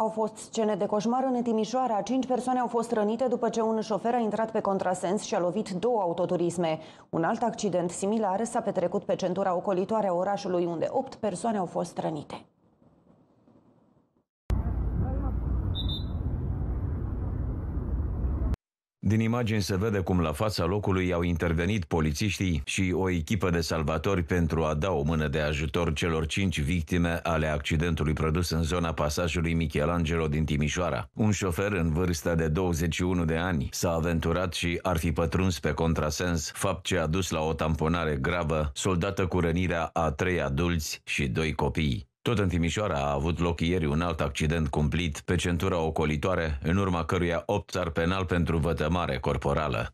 Au fost scene de coșmar în Timișoara. Cinci persoane au fost rănite după ce un șofer a intrat pe contrasens și a lovit două autoturisme. Un alt accident similar s-a petrecut pe centura ocolitoare a orașului, unde opt persoane au fost rănite. Din imagini se vede cum la fața locului au intervenit polițiștii și o echipă de salvatori pentru a da o mână de ajutor celor cinci victime ale accidentului produs în zona pasajului Michelangelo din Timișoara. Un șofer în vârstă de 21 de ani s-a aventurat și ar fi pătruns pe contrasens, fapt ce a dus la o tamponare gravă, soldată cu rănirea a trei adulți și doi copii. Tot în Timișoara a avut loc ieri un alt accident cumplit pe centura ocolitoare, în urma căruia opt ar penal pentru vătămare corporală.